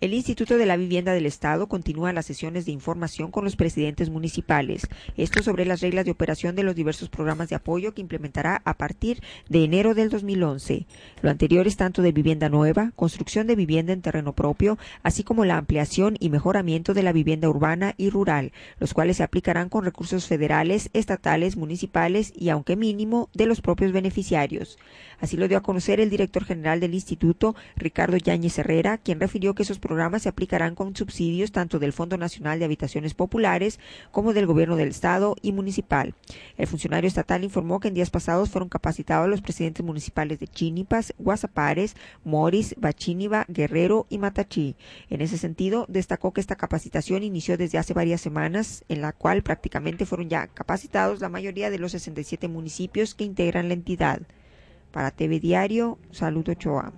El Instituto de la Vivienda del Estado continúa las sesiones de información con los presidentes municipales, esto sobre las reglas de operación de los diversos programas de apoyo que implementará a partir de enero del 2011. Lo anterior es tanto de vivienda nueva, construcción de vivienda en terreno propio, así como la ampliación y mejoramiento de la vivienda urbana y rural, los cuales se aplicarán con recursos federales, estatales, municipales y, aunque mínimo, de los propios beneficiarios. Así lo dio a conocer el director general del instituto, Ricardo Yáñez Herrera, quien refirió que esos programas se aplicarán con subsidios tanto del Fondo Nacional de Habitaciones Populares como del Gobierno del Estado y municipal. El funcionario estatal informó que en días pasados fueron capacitados los presidentes municipales de Chinipas, Guasapares, Moris, Bachíniva, Guerrero y Matachí. En ese sentido, destacó que esta capacitación inició desde hace varias semanas, en la cual prácticamente fueron ya capacitados la mayoría de los 67 municipios que integran la entidad. Para TV Diario, Saludo Ochoa.